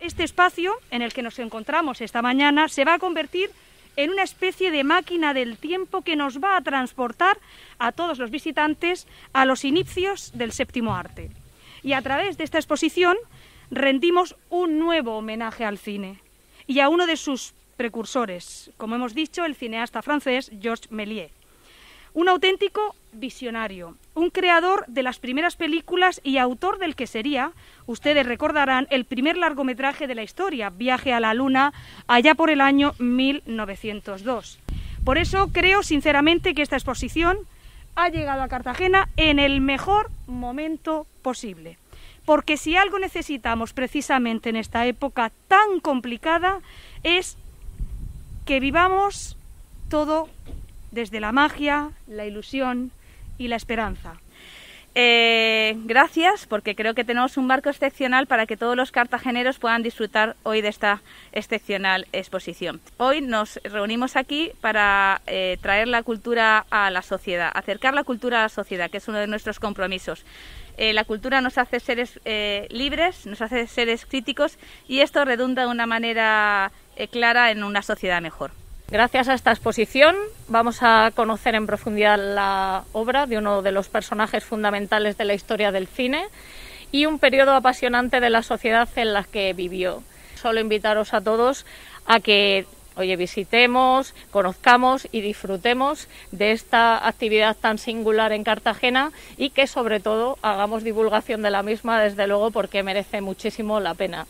Este espacio en el que nos encontramos esta mañana se va a convertir en una especie de máquina del tiempo que nos va a transportar a todos los visitantes a los inicios del séptimo arte. Y a través de esta exposición rendimos un nuevo homenaje al cine y a uno de sus precursores, como hemos dicho, el cineasta francés Georges Méliès. Un auténtico visionario, un creador de las primeras películas y autor del que sería, ustedes recordarán, el primer largometraje de la historia, Viaje a la Luna, allá por el año 1902. Por eso creo sinceramente que esta exposición ha llegado a Cartagena en el mejor momento posible. Porque si algo necesitamos precisamente en esta época tan complicada es que vivamos todo desde la magia, la ilusión, y la esperanza. Eh, gracias, porque creo que tenemos un marco excepcional para que todos los cartageneros puedan disfrutar hoy de esta excepcional exposición. Hoy nos reunimos aquí para eh, traer la cultura a la sociedad, acercar la cultura a la sociedad, que es uno de nuestros compromisos. Eh, la cultura nos hace seres libres, nos hace seres críticos y esto redunda de una manera clara en una sociedad mejor. Gracias a esta exposición vamos a conocer en profundidad la obra de uno de los personajes fundamentales de la historia del cine y un periodo apasionante de la sociedad en la que vivió. Solo invitaros a todos a que oye, visitemos, conozcamos y disfrutemos de esta actividad tan singular en Cartagena y que sobre todo hagamos divulgación de la misma, desde luego, porque merece muchísimo la pena.